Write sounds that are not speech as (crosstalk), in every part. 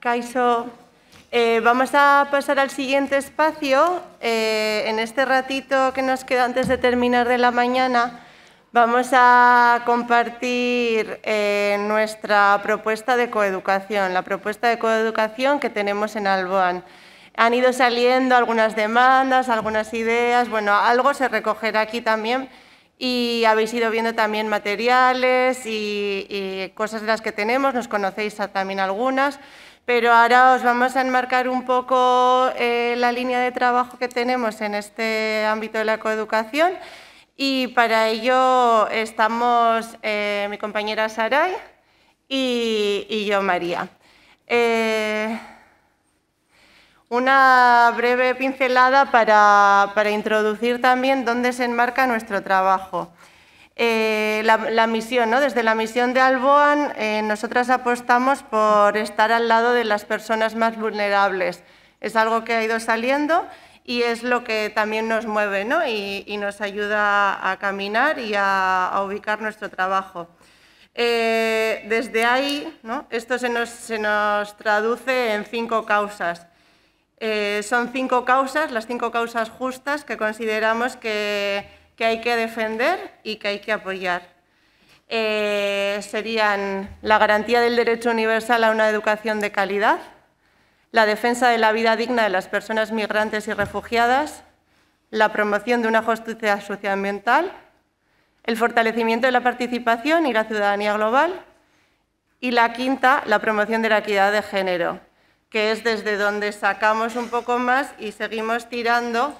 Kaiso. Eh, vamos a pasar al siguiente espacio. Eh, en este ratito que nos queda antes de terminar de la mañana, vamos a compartir eh, nuestra propuesta de coeducación, la propuesta de coeducación que tenemos en Alboan. Han ido saliendo algunas demandas, algunas ideas, bueno, algo se recogerá aquí también y habéis ido viendo también materiales y cosas de las que tenemos, nos conocéis también algunas pero ahora os vamos a enmarcar un poco eh, la línea de trabajo que tenemos en este ámbito de la coeducación y para ello estamos eh, mi compañera Saray y, yo, María. Eh, una breve pincelada para introducir también dónde se enmarca nuestro trabajo. Eh, la, misión, ¿no? Desde la misión de Alboan, eh, nosotras apostamos por estar al lado de las personas más vulnerables. Es algo que ha ido saliendo y es lo que también nos mueve, ¿no? Y, nos ayuda a caminar y a, ubicar nuestro trabajo. Eh, desde ahí, ¿no? esto se nos, se nos, traduce en cinco causas. son cinco causas, las cinco causas justas que consideramos que que hay que defender y que hay que apoyar. Eh, serían la garantía del derecho universal a una educación de calidad, la defensa de la vida digna de las personas migrantes y refugiadas, la promoción de una justicia socioambiental, el fortalecimiento de la participación y la ciudadanía global y la quinta, la promoción de la equidad de género, que es desde donde sacamos un poco más y seguimos tirando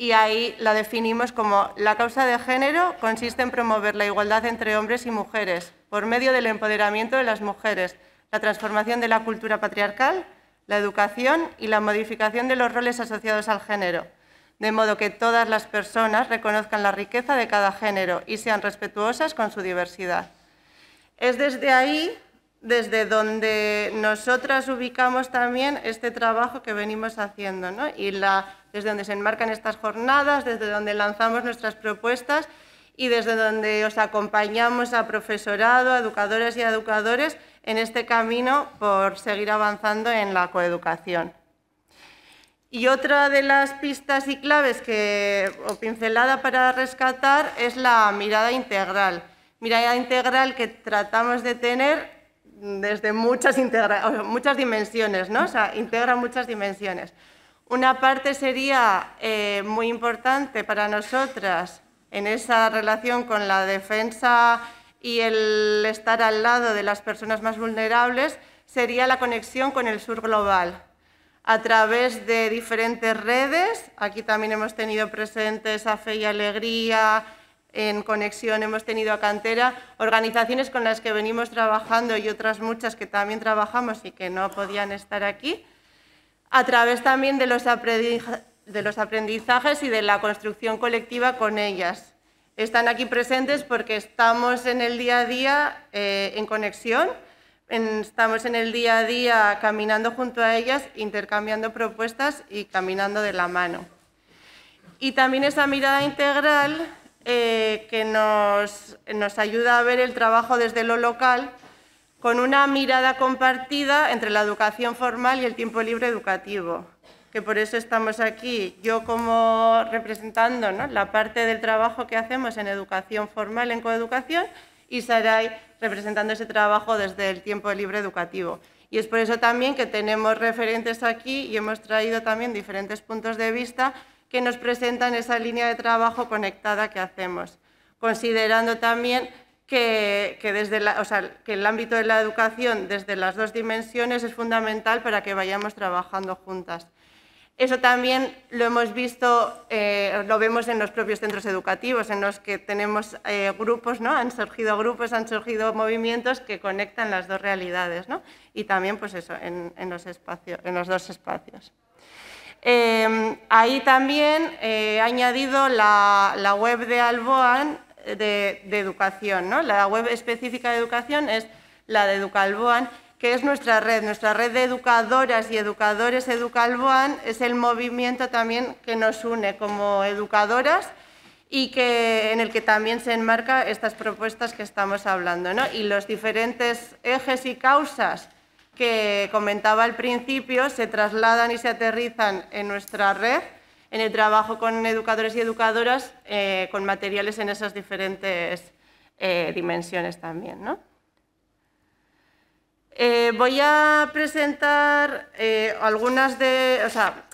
y ahí la definimos como la causa de género consiste en promover la igualdad entre hombres y mujeres por medio del empoderamiento de las mujeres, la transformación de la cultura patriarcal, la educación y la modificación de los roles asociados al género, de modo que todas las personas reconozcan la riqueza de cada género y sean respetuosas con su diversidad. Es desde ahí desde donde nosotras ubicamos también este trabajo que venimos haciendo ¿no? y la desde donde se enmarcan estas jornadas, desde donde lanzamos nuestras propuestas y desde donde os acompañamos a profesorado, a educadoras y a educadores en este camino por seguir avanzando en la coeducación. Y otra de las pistas y claves que, o pincelada para rescatar es la mirada integral. Mirada integral que tratamos de tener desde muchas, muchas dimensiones, ¿no? O sea, integra muchas dimensiones. Una parte sería eh, muy importante para nosotras en esa relación con la defensa y el estar al lado de las personas más vulnerables sería la conexión con el sur global a través de diferentes redes. Aquí también hemos tenido presentes a Fe y Alegría, en Conexión hemos tenido a Cantera, organizaciones con las que venimos trabajando y otras muchas que también trabajamos y que no podían estar aquí a través también de los, de los aprendizajes y de la construcción colectiva con ellas. Están aquí presentes porque estamos en el día a día eh, en conexión, estamos en el día a día caminando junto a ellas, intercambiando propuestas y caminando de la mano. Y también esa mirada integral eh, que nos, nos ayuda a ver el trabajo desde lo local con una mirada compartida entre la educación formal y el tiempo libre educativo, que por eso estamos aquí. Yo como representando la parte del trabajo que hacemos en educación formal, en coeducación, y Saray representando ese trabajo desde el tiempo libre educativo. Y es por eso también que tenemos referentes aquí y hemos traído también diferentes puntos de vista que nos presentan esa línea de trabajo conectada que hacemos, considerando también que, desde la, o sea, que el ámbito de la educación desde las dos dimensiones es fundamental para que vayamos trabajando juntas. Eso también lo hemos visto, eh, lo vemos en los propios centros educativos, en los que tenemos eh, grupos, ¿no? han surgido grupos, han surgido movimientos que conectan las dos realidades, ¿no? y también pues eso, en, los, espacios, en los dos espacios. Eh, ahí también he añadido la, la web de Alboan, de, educación. ¿no? La web específica de educación es la de Educalboan, que es nuestra red, nuestra red de educadoras y educadores Educalboan es el movimiento también que nos une como educadoras y en el que también se enmarca estas propuestas que estamos hablando. ¿no? Y los diferentes ejes y causas que comentaba al principio se trasladan y se aterrizan en nuestra red en el trabajo con educadores y educadoras eh, con materiales en esas diferentes eh, dimensiones también. ¿no? Eh, voy a presentar algunas de,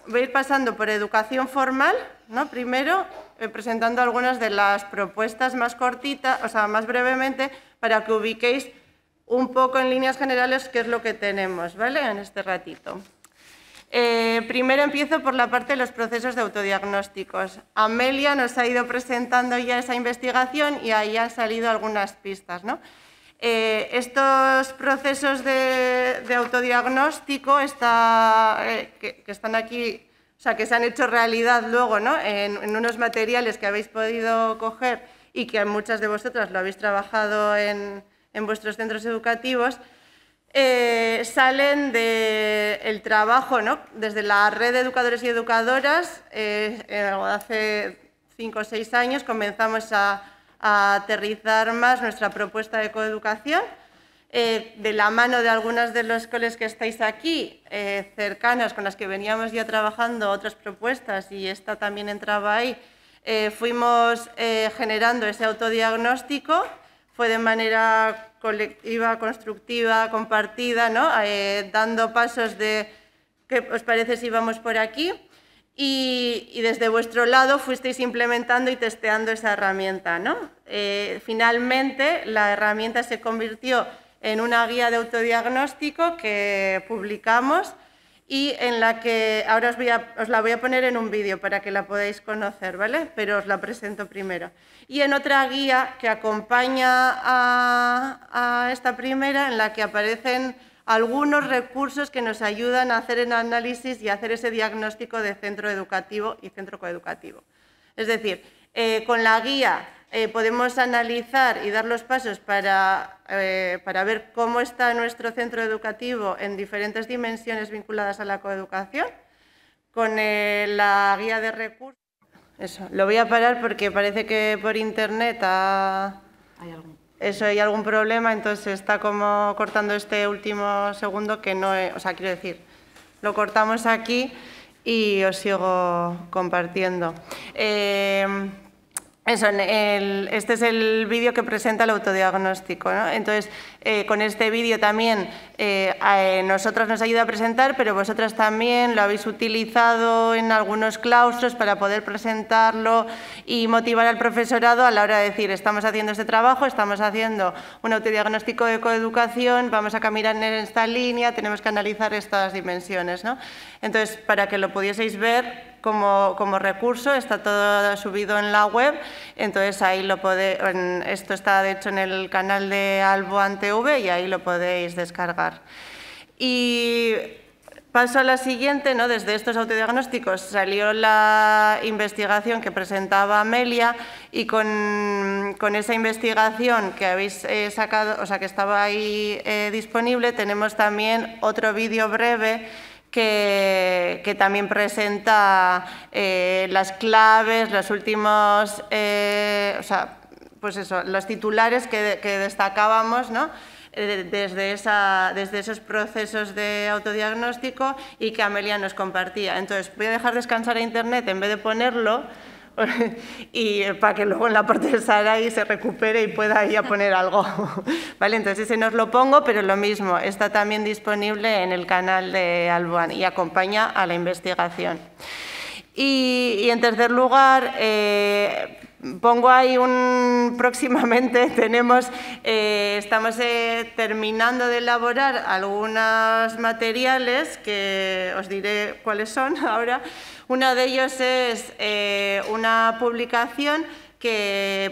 voy a ir pasando por educación formal, primero presentando algunas de las propuestas más cortitas, o sea, más brevemente, para que ubiquéis un poco en líneas generales qué es lo que tenemos, ¿vale? En este ratito. Eh, primero empiezo por la parte de los procesos de autodiagnósticos. Amelia nos ha ido presentando ya esa investigación y ahí han salido algunas pistas. ¿no? Eh, estos procesos de, autodiagnóstico eh, que, están aquí, o sea, que se han hecho realidad luego ¿no? en, unos materiales que habéis podido coger y que muchas de vosotras lo habéis trabajado en vuestros centros educativos, eh, salen del el trabajo, ¿no? desde la red de educadores y educadoras, eh, hace cinco o seis años comenzamos a, aterrizar más nuestra propuesta de coeducación. Eh, de la mano de algunas de los coles que estáis aquí, eh, cercanas, con las que veníamos ya trabajando otras propuestas y esta también entraba ahí, fuimos generando ese autodiagnóstico fue de manera colectiva, constructiva, compartida, ¿no? Eh, dando pasos de qué os parece si vamos por aquí. Y, desde vuestro lado fuisteis implementando y testeando esa herramienta. ¿no? Eh, finalmente, la herramienta se convirtió en una guía de autodiagnóstico que publicamos y en la que ahora os, la voy a poner en un vídeo para que la podáis conocer, ¿vale? Pero os la presento primero. Y en otra guía que acompaña a, a esta primera, en la que aparecen algunos recursos que nos ayudan a hacer el análisis y hacer ese diagnóstico de centro educativo y centro coeducativo. Es decir, eh, con la guía eh, podemos analizar y dar los pasos para, eh, para, ver cómo está nuestro centro educativo en diferentes dimensiones vinculadas a la coeducación. Con la guía de recursos... Eso, lo voy a parar porque parece que por internet hay algún, Eso, hay algún problema, entonces está como cortando este último segundo que no... O sea, quiero decir, lo cortamos aquí y os sigo compartiendo. Eh, eso, este es el vídeo que presenta el autodiagnóstico. ¿no? Entonces, eh, con este vídeo también eh, eh, nosotras nos ayuda a presentar, pero vosotras también lo habéis utilizado en algunos claustros para poder presentarlo y motivar al profesorado a la hora de decir, estamos haciendo este trabajo, estamos haciendo un autodiagnóstico de coeducación, vamos a caminar en esta línea, tenemos que analizar estas dimensiones. ¿no? Entonces, para que lo pudieseis ver, como, recurso, está todo subido en la web, entonces ahí lo podéis, esto está de hecho en el canal de Albo TV y ahí lo podéis descargar. Y paso a la siguiente, ¿no? desde estos autodiagnósticos salió la investigación que presentaba Amelia y con, esa investigación que habéis eh, sacado, o sea que estaba ahí eh, disponible, tenemos también otro vídeo breve que, también presenta eh, las claves, los últimos, eh, o sea, pues eso, los titulares que, destacábamos, ¿no? Eh, desde, desde esos procesos de autodiagnóstico y que Amelia nos compartía. Entonces, voy a dejar descansar a Internet en vez de ponerlo (laughs) y eh, para que luego en la parte de Sarai se recupere y pueda ir a poner algo. (laughs) ¿Vale? Entonces ese nos lo pongo, pero lo mismo, está también disponible en el canal de Albuán y acompaña a la investigación. Y, en tercer lugar, eh, Pongo ahí un próximamente (laughs) tenemos eh, estamos eh, terminando de elaborar algunos materiales que os diré cuáles son (laughs) ahora. Uno de ellos es eh, una publicación que,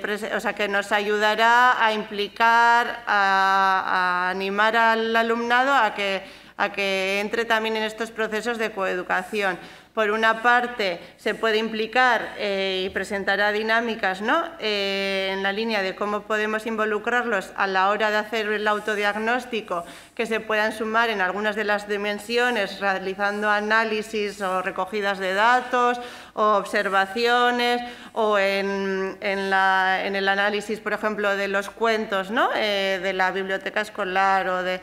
nos ayudará a implicar, a, animar al alumnado a que, a que entre también en estos procesos de coeducación. Por una parte, se puede implicar eh, y presentará dinámicas ¿no? Eh, en la línea de cómo podemos involucrarlos a la hora de hacer el autodiagnóstico, que se puedan sumar en algunas de las dimensiones, realizando análisis o recogidas de datos o observaciones o en, el análisis, por ejemplo, de los cuentos ¿no? Eh, de la biblioteca escolar o de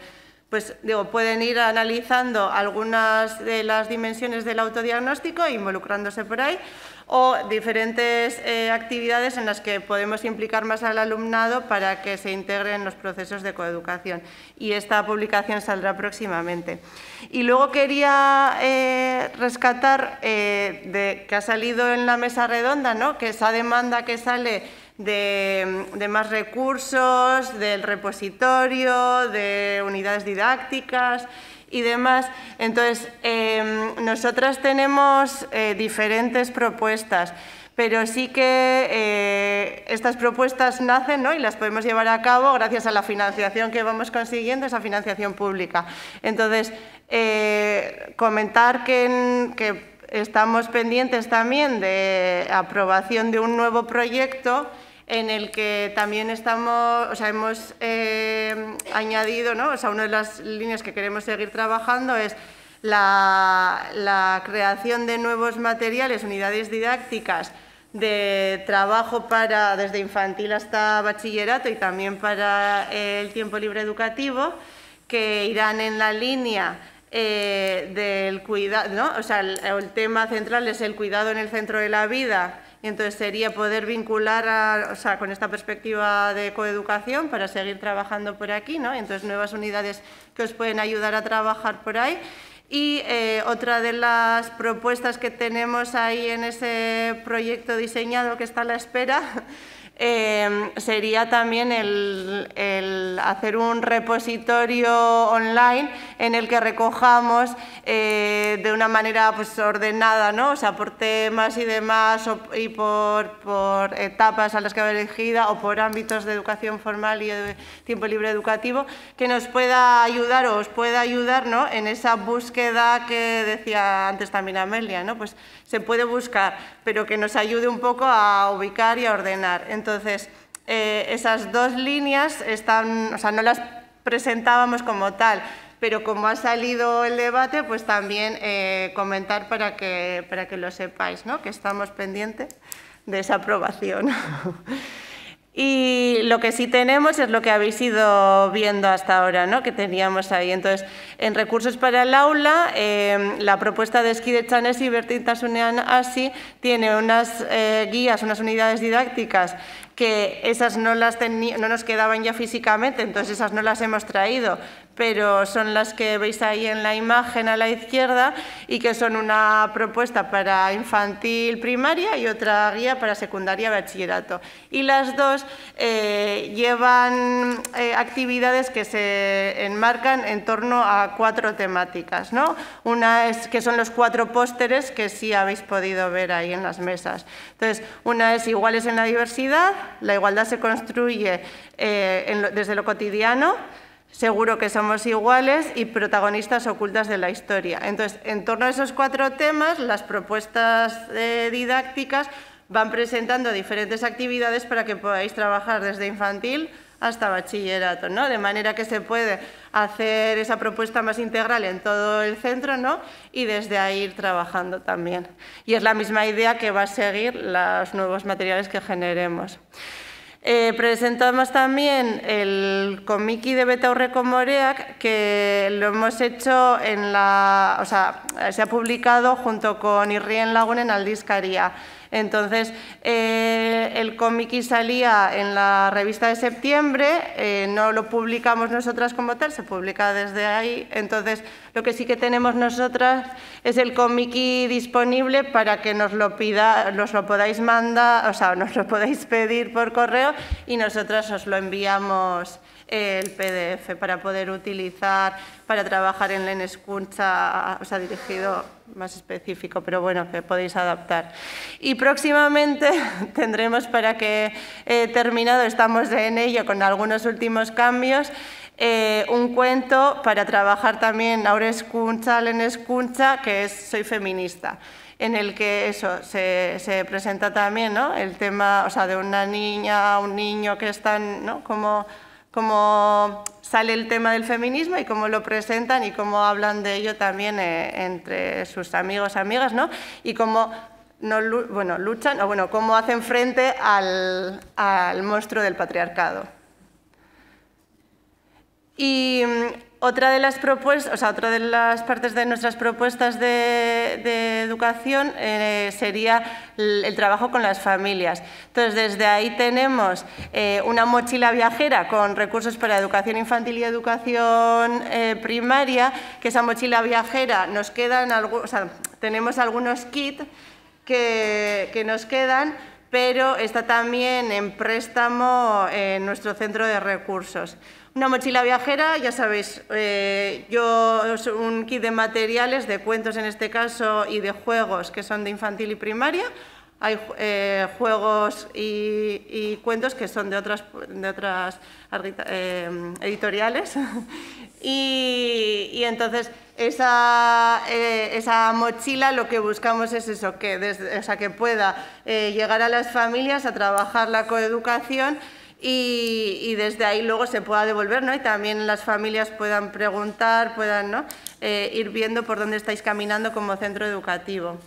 pues digo, pueden ir analizando algunas de las dimensiones del autodiagnóstico, involucrándose por ahí, o diferentes eh, actividades en las que podemos implicar más al alumnado para que se integre en los procesos de coeducación. Y esta publicación saldrá próximamente. Y luego quería eh, rescatar eh, de, que ha salido en la mesa redonda, ¿no? que esa demanda que sale de, más recursos, del repositorio, de unidades didácticas y demás. Entonces, em, nosotras tenemos eh, diferentes propuestas, pero sí que eh, estas propuestas nacen y las podemos llevar a cabo gracias a la financiación que vamos consiguiendo, esa financiación pública. Entonces, eh, comentar que estamos pendientes también de aprobación de un nuevo proyecto en el que también estamos, o hemos eh, añadido, o sea, una de las líneas que queremos seguir trabajando es la, creación de nuevos materiales, unidades didácticas de trabajo para desde infantil hasta bachillerato y también para eh, el tiempo libre educativo, que irán en la línea eh, del cuidado, o sea, el tema central es el cuidado en el centro de la vida entonces sería poder vincular con esta perspectiva de coeducación para seguir trabajando por aquí, ¿no? Entonces nuevas unidades que os pueden ayudar a trabajar por ahí. Y eh, otra de las propuestas que tenemos ahí en ese proyecto diseñado que está a la espera (laughs) em, sería también el hacer un repositorio online en el que recojamos eh, de una manera pues, ordenada, ¿no? o sea, por temas y demás, o, y por, por, etapas a las que va elegida, o por ámbitos de educación formal y de tiempo libre educativo, que nos pueda ayudar o os pueda ayudar ¿no? en esa búsqueda que decía antes también Amelia, ¿no? pues se puede buscar, pero que nos ayude un poco a ubicar y a ordenar. Entonces, eh, esas dos líneas están, o sea, no las presentábamos como tal, pero como ha salido el debate, pues también eh, comentar para que, para que lo sepáis, ¿no? que estamos pendientes de esa aprobación. (laughs) Y lo que sí tenemos es lo que habéis ido viendo hasta ahora, ¿no? que teníamos ahí. Entonces, en recursos para el aula, em, la propuesta de de Chanes y Bertintasunean Asi tiene unas eh, guías, unas unidades didácticas que esas no, las no nos quedaban ya físicamente, entonces esas no las hemos traído, pero son las que veis ahí en la imagen a la izquierda y que son una propuesta para infantil primaria y otra guía para secundaria bachillerato. Y las dos eh, llevan eh, actividades que se enmarcan en torno a cuatro temáticas. ¿no? Una es que son los cuatro pósteres que sí habéis podido ver ahí en las mesas. Entonces, una es iguales en la diversidad, la igualdad se construye eh, desde lo cotidiano, seguro que somos iguales y protagonistas ocultas de la historia. Entonces, en torno a esos cuatro temas, las propuestas eh, didácticas van presentando diferentes actividades para que podáis trabajar desde infantil hasta bachillerato, ¿no? De manera que se puede hacer esa propuesta más integral en todo el centro, ¿no? Y desde ahí ir trabajando también. Y es la misma idea que va a seguir los nuevos materiales que generemos. Eh, presentamos también el comiki de con Moreac, que lo hemos hecho en la... o sea, se ha publicado junto con Irrien Lagun en Aldiscaría. Entonces, eh, el cómic salía en la revista de septiembre, eh, no lo publicamos nosotras como tal, se publica desde ahí. Entonces, lo que sí que tenemos nosotras es el comiqui disponible para que nos lo, pida, podáis mandar, o sea, nos lo podáis pedir por correo y nosotras os lo enviamos eh, el PDF para poder utilizar, para trabajar en la escucha, o sea, dirigido más específico, pero bueno, que podéis adaptar. Y próximamente (laughs) tendremos para que eh, terminado, estamos en ello con algunos últimos cambios, eh, un cuento para trabajar también ahora escucha, en escucha, que es Soy feminista, en el que eso se, presenta también, El tema, o de una niña, un niño que están, ¿no? Como cómo sale el tema del feminismo y cómo lo presentan y cómo hablan de ello también eh, entre sus amigos, amigas, ¿no? Y cómo no, bueno, luchan, o bueno, cómo hacen frente al monstruo del patriarcado. Y mm, otra de las propuestas, o sea, otra de las partes de nuestras propuestas de, educación eh, sería el, trabajo con las familias. Entonces, desde ahí tenemos eh, una mochila viajera con recursos para educación infantil y educación eh, primaria, que esa mochila viajera nos quedan, o sea, tenemos algunos kits que nos quedan, pero está también en préstamo en nuestro centro de recursos. Una mochila viajera, ya sabéis, eh, yo un kit de materiales, de cuentos en este caso y de juegos que son de infantil y primaria. Hay eh, juegos y, cuentos que son de otras, de otras eh, editoriales. (laughs) y, entonces eh, esa, mochila lo que buscamos es eso, que, que pueda llegar a las familias a trabajar la coeducación y, desde ahí luego se pueda devolver, ¿no? Y también las familias puedan preguntar, puedan eh, ir viendo por dónde estáis caminando como centro educativo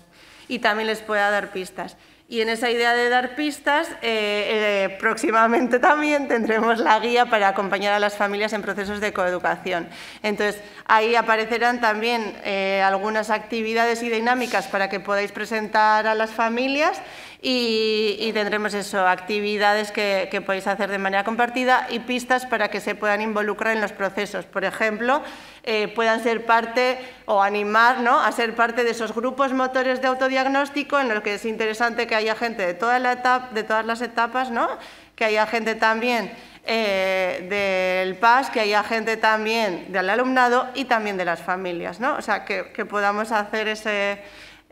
y también les pueda dar pistas. Y en esa idea de dar pistas, eh, eh, próximamente (laughs) también tendremos la guía para acompañar a las familias en procesos de coeducación. Entonces, ahí aparecerán también algunas actividades y dinámicas para que podáis presentar a las familias y, tendremos eso, actividades que, podéis hacer de manera compartida y pistas para que se puedan involucrar en los procesos. Por ejemplo, eh, puedan ser parte o animar ¿no? a ser parte de esos grupos motores de autodiagnóstico en los que es interesante que haya gente de, toda la etapa, de todas las etapas, ¿no? que haya gente también eh, del PAS, que haya gente también del alumnado y también de las familias. ¿no? O sea, que podamos hacer ese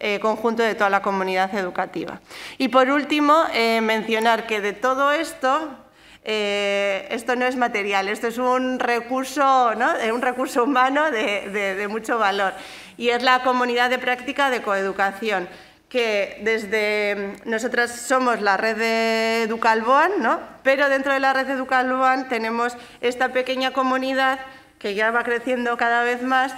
eh, conjunto de toda la comunidad educativa. Y por último, eh, mencionar que de todo esto, eh, esto no es material, esto es un recurso, ¿no? un recurso humano de, mucho valor y es la comunidad de práctica de coeducación que desde nosotras somos la red de Educalboan, pero dentro de la red de Educalboan tenemos esta pequeña comunidad que ya va creciendo cada vez más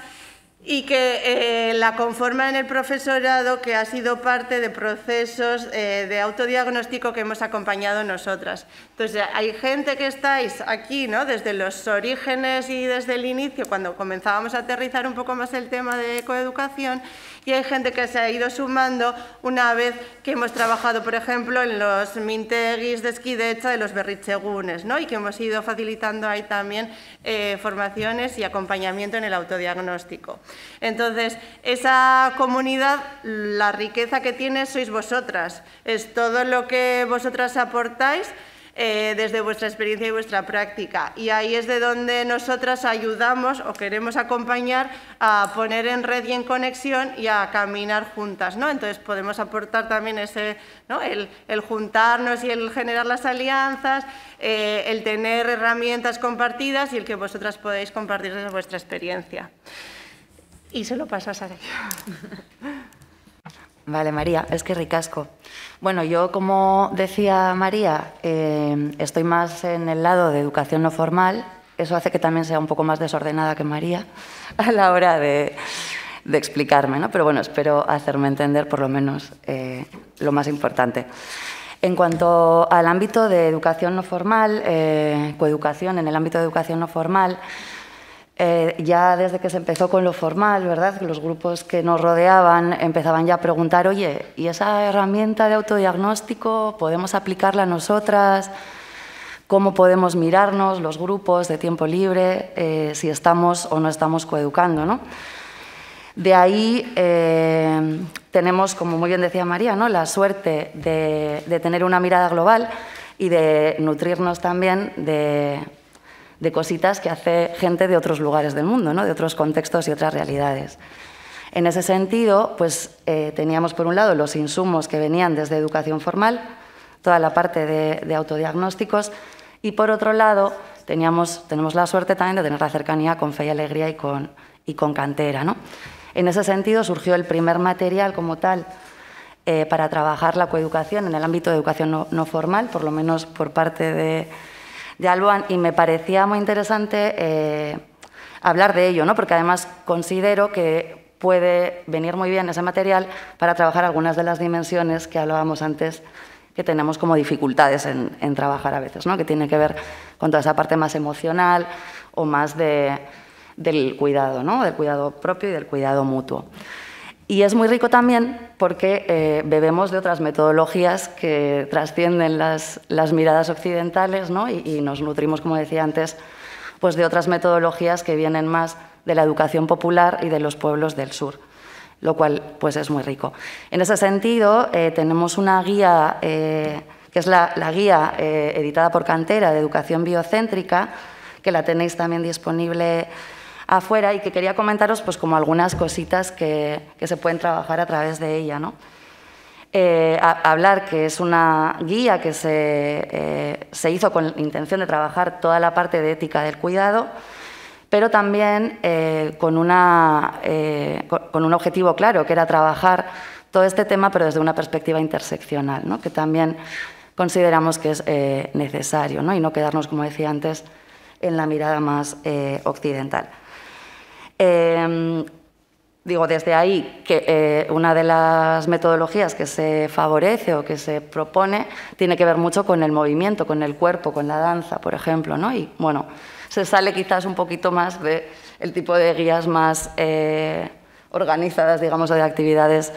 y que eh, la la en el profesorado que ha sido parte de procesos eh, de autodiagnóstico que hemos acompañado nosotras. Entonces, hay gente que estáis aquí, ¿no? Desde los orígenes y desde el inicio, cuando comenzábamos a aterrizar un poco más el tema de coeducación, y hay gente que se ha ido sumando una vez que hemos trabajado, por ejemplo, en los minteguis de esquidecha de los berrichegunes ¿no? y que hemos ido facilitando ahí también eh, formaciones y acompañamiento en el autodiagnóstico. Entonces, esa comunidad, la riqueza que tiene sois vosotras, es todo lo que vosotras aportáis eh, desde vuestra experiencia y vuestra práctica. Y ahí es de donde nosotras ayudamos o queremos acompañar a poner en red y en conexión y a caminar juntas. ¿no? Entonces podemos aportar también ese, ¿no? el, juntarnos y el generar las alianzas, eh, el tener herramientas compartidas y el que vosotras podéis compartir desde vuestra experiencia. Y se lo pasas a Sara. (laughs) Vale, María, es que ricasco. Bueno, yo como decía María, eh, estoy más en el lado de educación no formal. Eso hace que también sea un poco más desordenada que María (laughs) a la hora de, explicarme, ¿no? Pero bueno, espero hacerme entender por lo menos eh, lo más importante. En cuanto al ámbito de educación no formal, eh, coeducación en el ámbito de educación no formal, eh, ya desde que se empezó con lo formal, ¿verdad? Los grupos que nos rodeaban empezaban ya a preguntar, oye, ¿y esa herramienta de autodiagnóstico podemos aplicarla a nosotras? ¿Cómo podemos mirarnos los grupos de tiempo libre? Eh, si estamos o no estamos coeducando, ¿no? De ahí eh, tenemos, como muy bien decía María, ¿no? la suerte de tener una mirada global y de nutrirnos también de, de cositas que hace gente de otros lugares del mundo, ¿no? de otros contextos y otras realidades. En ese sentido, pues eh, teníamos por un lado los insumos que venían desde educación formal, toda la parte de, autodiagnósticos, y por otro lado teníamos, tenemos la suerte también de tener la cercanía con Fe y Alegría y con, Cantera. ¿no? En ese sentido surgió el primer material como tal eh, para trabajar la coeducación en el ámbito de educación no formal, por lo menos por parte de, de y me parecía muy interesante eh, hablar de ello, ¿no? porque además considero que puede venir muy bien ese material para trabajar algunas de las dimensiones que hablábamos antes que tenemos como dificultades en, trabajar a veces, ¿no? que tiene que ver con toda esa parte más emocional o más del cuidado, ¿no? del cuidado propio y del cuidado mutuo. Y es muy rico también porque eh, bebemos de otras metodologías que trascienden las, miradas occidentales ¿no? y, nos nutrimos, como decía antes, pues de otras metodologías que vienen más de la educación popular y de los pueblos del sur, lo cual pues es muy rico. En ese sentido, eh, tenemos una guía, eh, que es la guía editada por Cantera de Educación Biocéntrica, que la tenéis también disponible afuera y que quería comentaros pues, como algunas cositas que, se pueden trabajar a través de ella. Eh, hablar que es una guía que se, eh, hizo con la intención de trabajar toda la parte de ética del cuidado, pero también eh, con, un objetivo claro, que era trabajar todo este tema, pero desde una perspectiva interseccional, que también consideramos que es necesario, y no quedarnos, como decía antes, en la mirada más occidental. Em, digo, desde ahí que eh, una de las metodologías que se favorece o que se propone tiene que ver mucho con el movimiento, con el cuerpo, con la danza, por ejemplo, ¿no? Y bueno, se sale quizás un poquito más del tipo de guías más eh, organizadas, digamos, o de actividades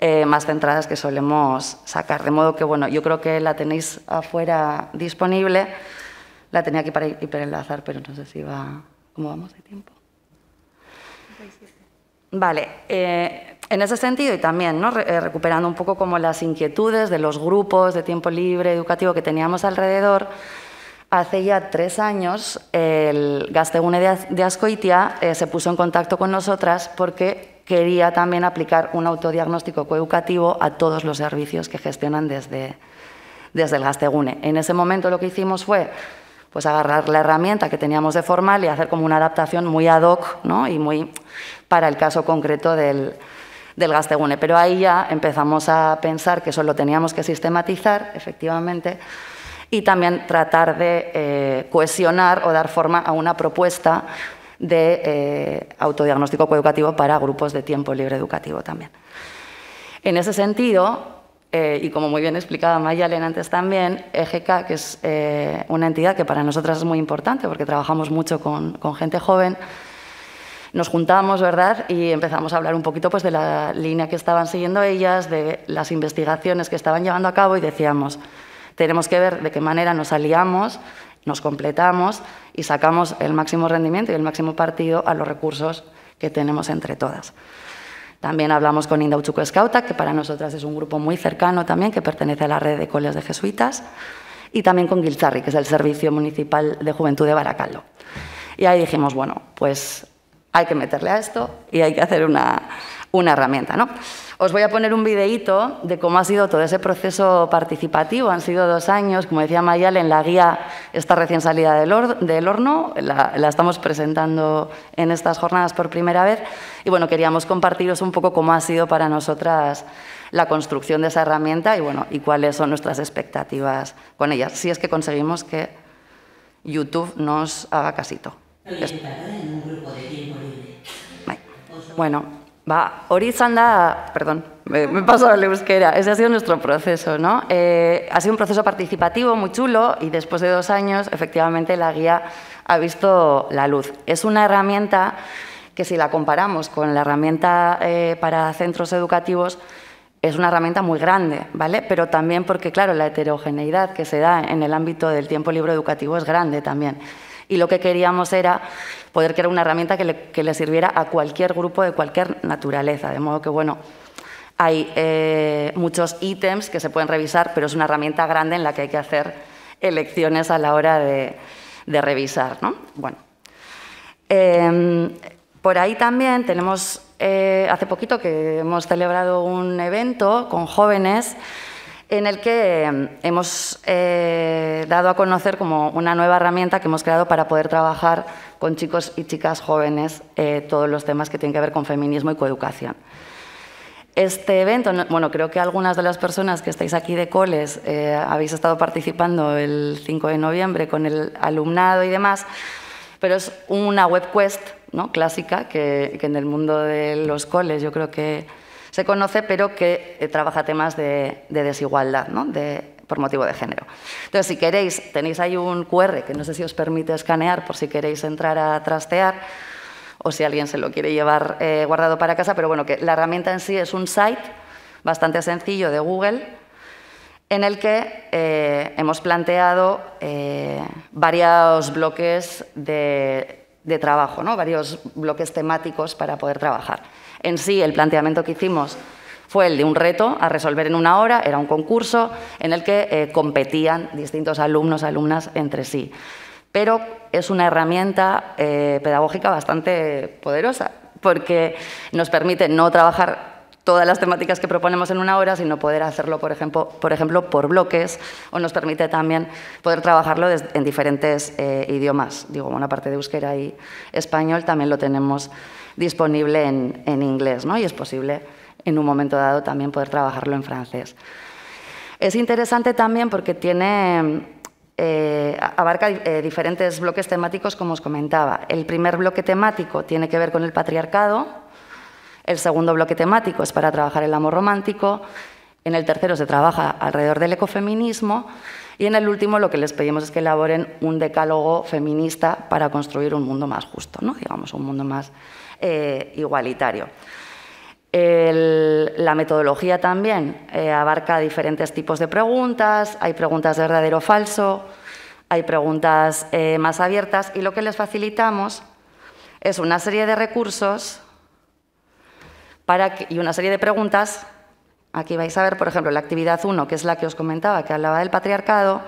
eh, más centradas que solemos sacar. De modo que, bueno, yo creo que la tenéis afuera disponible. La tenía aquí para hiperenlazar, pero no sé si va... ¿Cómo vamos de tiempo? Vale, eh, en ese sentido y también eh, recuperando un poco como las inquietudes de los grupos de tiempo libre educativo que teníamos alrededor, hace ya tres años el Gastegune de Ascoitia eh, se puso en contacto con nosotras porque quería también aplicar un autodiagnóstico coeducativo a todos los servicios que gestionan desde, desde el Gastegune. En ese momento lo que hicimos fue pues agarrar la herramienta que teníamos de formal y hacer como una adaptación muy ad hoc y muy para el caso concreto del, del Gastegune. Pero ahí ya empezamos a pensar que eso lo teníamos que sistematizar, efectivamente, y también tratar de eh, cohesionar o dar forma a una propuesta de eh, autodiagnóstico coeducativo para grupos de tiempo libre educativo también. En ese sentido, eh, y como muy bien explicaba Mayalen antes también, EGK, que es una entidad que para nosotras es muy importante porque trabajamos mucho con gente joven, nos juntamos, ¿verdad? Y empezamos a hablar un poquito pues, de la línea que estaban siguiendo ellas, de las investigaciones que estaban llevando a cabo y decíamos, tenemos que ver de qué manera nos aliamos, nos completamos y sacamos el máximo rendimiento y el máximo partido a los recursos que tenemos entre todas. También hablamos con Indauchuco Escauta, que para nosotras es un grupo muy cercano también, que pertenece a la red de colegios de jesuitas, y también con Gilzarri, que es el Servicio Municipal de Juventud de Baracaldo. Y ahí dijimos, bueno, pues hay que meterle a esto y hay que hacer una, herramienta. Os voy a poner un videíto de cómo ha sido todo ese proceso participativo. Han sido dos años, como decía Mayal, en la guía esta recién salida del, horno, la, estamos presentando en estas jornadas por primera vez. Y bueno, queríamos compartiros un poco cómo ha sido para nosotras la construcción de esa herramienta y, bueno, y cuáles son nuestras expectativas con ella, si es que conseguimos que YouTube nos haga casito. Bueno, va, hori izan da, perdón, me, paso la euskera, ese ha sido nuestro proceso, ¿no? Eh, ha sido un proceso participativo muy chulo y después de dos años, efectivamente, la guía ha visto la luz. Es una herramienta que si la comparamos con la herramienta eh, para centros educativos, es una herramienta muy grande, ¿vale? Pero también porque, claro, la heterogeneidad que se da en el ámbito del tiempo libre educativo es grande también y lo que queríamos era poder crear una herramienta que le, sirviera a cualquier grupo de cualquier naturaleza. De modo que, bueno, hay eh, muchos ítems que se pueden revisar, pero es una herramienta grande en la que hay que hacer elecciones a la hora de, revisar. Bueno. Em, por ahí también tenemos, eh, hace poquito que hemos celebrado un evento con jóvenes en el que em, hemos eh, dado a conocer como una nueva herramienta que hemos creado para poder trabajar con chicos y chicas jóvenes eh, todos los temas que tienen que ver con feminismo y coeducación. Este evento, bueno, creo que algunas de las personas que estáis aquí de coles eh, habéis estado participando el 5 de noviembre con el alumnado y demás, pero es una web ¿no? clásica que, que en el mundo de los coles yo creo que se conoce, pero que eh, trabaja temas de, desigualdad, de, por motivo de género. Entonces, si queréis, tenéis ahí un QR que no sé si os permite escanear por si queréis entrar a trastear o si alguien se lo quiere llevar eh, guardado para casa, pero bueno, que la herramienta en sí es un site bastante sencillo de Google en el que eh, hemos planteado varios bloques de de trabajo, ¿no? varios bloques temáticos para poder trabajar. En sí, el planteamiento que hicimos fue el de un reto a resolver en una hora, era un concurso en el que eh, competían distintos alumnos, alumnas entre sí. Pero es una herramienta eh, pedagógica bastante poderosa, porque nos permite no trabajar todas las temáticas que proponemos en una hora, sino poder hacerlo, por ejemplo, por, ejemplo, por bloques, o nos permite también poder trabajarlo en diferentes eh, idiomas. Digo, bueno, parte de euskera y español, también lo tenemos disponible en, inglés, ¿no? Y es posible en un momento dado también poder trabajarlo en francés. Es interesante también porque tiene eh, abarca eh, diferentes bloques temáticos, como os comentaba. El primer bloque temático tiene que ver con el patriarcado, el segundo bloque temático es para trabajar el amor romántico. En el tercero se trabaja alrededor del ecofeminismo. Y en el último lo que les pedimos es que elaboren un decálogo feminista para construir un mundo más justo, ¿no? digamos, un mundo más eh, igualitario. la metodología también eh, abarca diferentes tipos de preguntas, hay preguntas de verdadero o falso, hay preguntas eh, más abiertas y lo que les facilitamos es una serie de recursos y una serie de preguntas. Aquí vais a ver, por ejemplo, la actividad 1, que es la que os comentaba, que hablaba del patriarcado.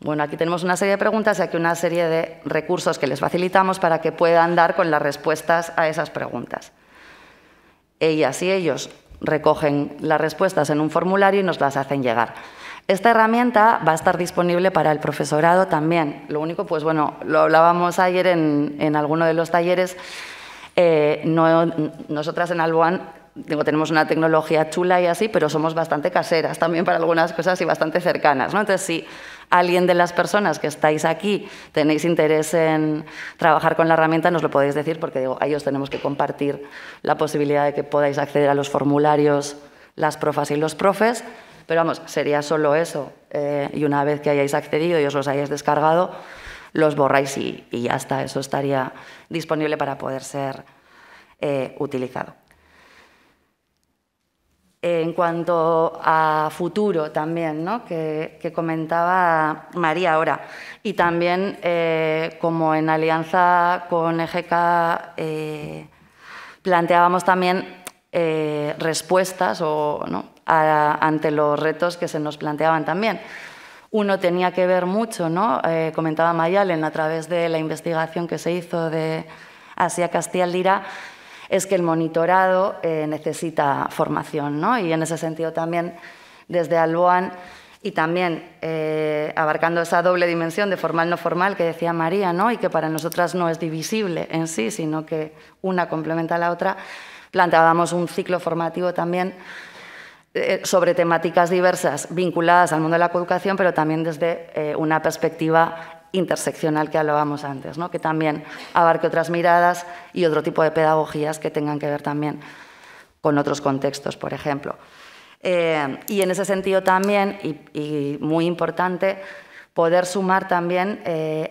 Bueno, aquí tenemos una serie de preguntas y aquí una serie de recursos que les facilitamos para que puedan dar con las respuestas a esas preguntas. Ellas y ellos recogen las respuestas en un formulario y nos las hacen llegar. Esta herramienta va a estar disponible para el profesorado también. Lo único, pues bueno, lo hablábamos ayer en alguno de los talleres, eh, no, nosotras en Alboan tenemos una tecnología chula y así, pero somos bastante caseras también para algunas cosas y bastante cercanas. ¿no? Entonces, si alguien de las personas que estáis aquí tenéis interés en trabajar con la herramienta, nos lo podéis decir porque digo, a ellos tenemos que compartir la posibilidad de que podáis acceder a los formularios, las profas y los profes. Pero vamos, sería solo eso. Eh, y una vez que hayáis accedido y os los hayáis descargado, los borráis y, ya está, eso estaría disponible para poder ser eh, utilizado. En cuanto a futuro también, que, comentaba María ahora, y también eh, como en alianza con EGK eh, planteábamos también respuestas ante los retos que se nos planteaban también uno tenía que ver mucho, ¿no? Eh, comentaba Mayalen a través de la investigación que se hizo de Asia castilla es que el monitorado eh, necesita formación, ¿no? Y en ese sentido también desde Alboan y también eh, abarcando esa doble dimensión de formal no formal que decía María, ¿no? Y que para nosotras no es divisible en sí, sino que una complementa a la otra, planteábamos un ciclo formativo también eh, sobre temáticas diversas vinculadas al mundo de la coeducación, pero también desde eh, una perspectiva interseccional que hablábamos antes, que también abarque otras miradas y otro tipo de pedagogías que tengan que ver también con otros contextos, por ejemplo. Eh, y en ese sentido también, y, muy importante, poder sumar también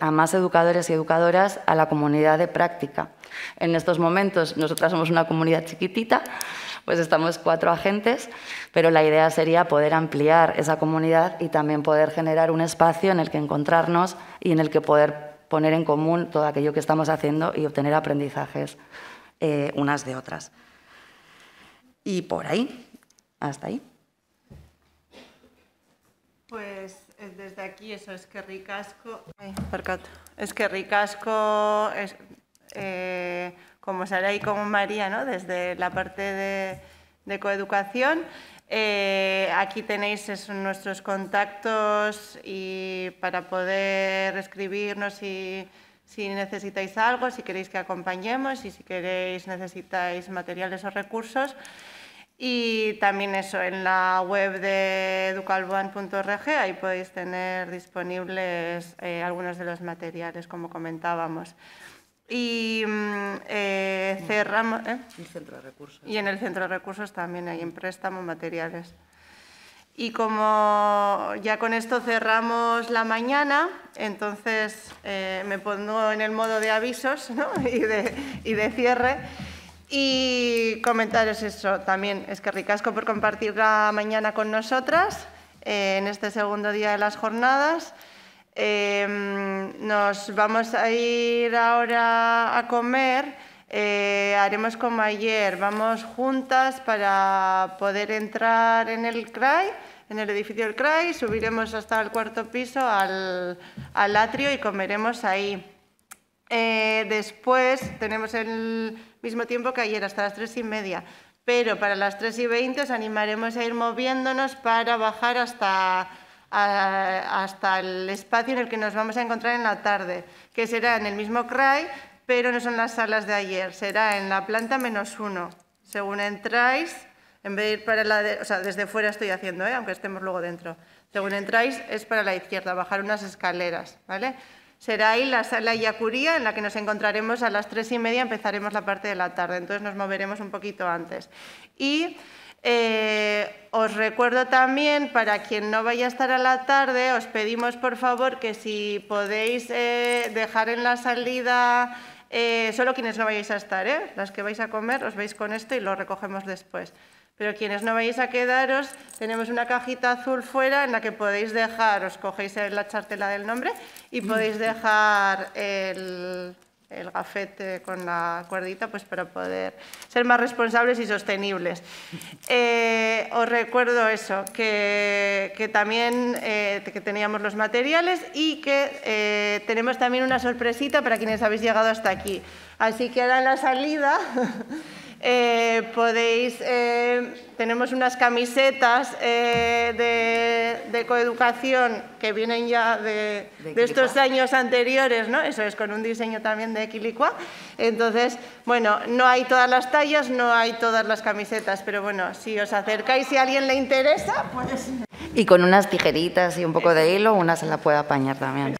a más educadores y educadoras a la comunidad de práctica. En estos momentos, nosotras somos una comunidad chiquitita, pues estamos cuatro agentes, pero la idea sería poder ampliar esa comunidad y también poder generar un espacio en el que encontrarnos y en el que poder poner en común todo aquello que estamos haciendo y obtener aprendizajes eh, unas de otras. Y por ahí, hasta ahí. Pues eh, desde aquí eso es que ricasco. es que ricasco. Es, eh, como Sara y como María, desde la parte de, coeducación. Eh, aquí tenéis nuestros contactos y para poder escribirnos si necesitáis algo, si queréis que acompañemos y si queréis necesitáis materiales o recursos. Y también eso, en la web de educalboan.org, ahí podéis tener disponibles eh, algunos de los materiales, como comentábamos. Y mm, eh, cerramos. ¿eh? El centro Y en el centro de recursos también hay en préstamo materiales. Y como ya con esto cerramos la mañana, entonces eh, me pongo en el modo de avisos (laughs) y, de, y, de, cierre. Y comentaros eso también. Es que ricasco por compartir la mañana con nosotras en este segundo día de las jornadas. Em, nos vamos a ir ahora a comer. Eh, haremos como ayer, vamos juntas para poder entrar en el CRAI, en el edificio del CRAI, subiremos hasta el cuarto piso al, atrio y comeremos ahí. Eh, después tenemos el mismo tiempo que ayer, hasta las tres y media, pero para las tres y veinte os animaremos a ir moviéndonos para bajar hasta hasta el espacio en el que nos vamos a encontrar en la tarde, que será en el mismo CRAI, pero no son las salas de ayer, será en la planta menos uno. Según entráis, en vez de ir para la... o sea, desde fuera estoy haciendo, ¿eh? aunque estemos luego dentro. Según entráis, es para la izquierda, bajar unas escaleras, ¿vale? Será ahí la sala Yacuría, en la que nos encontraremos a las tres y media, empezaremos la parte de la tarde, entonces nos moveremos un poquito antes. Y eh, os recuerdo también, para quien no vaya a estar a la tarde, os pedimos por favor que si podéis eh, dejar en la salida, eh, solo quienes no vayáis a estar, las que vais a comer, os veis con esto y lo recogemos después. Pero quienes no vayáis a quedaros, tenemos una cajita azul fuera en la que podéis dejar, os cogéis la chartela del nombre y podéis mm. dejar el, el gafete con la cuerdita pues para poder ser más responsables y sostenibles. Eh, os recuerdo eso, que, también eh, que teníamos los materiales y que eh, tenemos también una sorpresita para quienes habéis llegado hasta aquí. Así que ahora la salida (laughs) Eh, podéis, eh, tenemos unas camisetas eh, de, coeducación que vienen ya de, estos años anteriores, ¿no? Eso es, con un diseño también de equilicua. Entonces, bueno, no hay todas las tallas, no hay todas las camisetas, pero bueno, si os acercáis, y a alguien le interesa, pues... Y con unas tijeritas y un poco de hilo, una se la puede apañar también.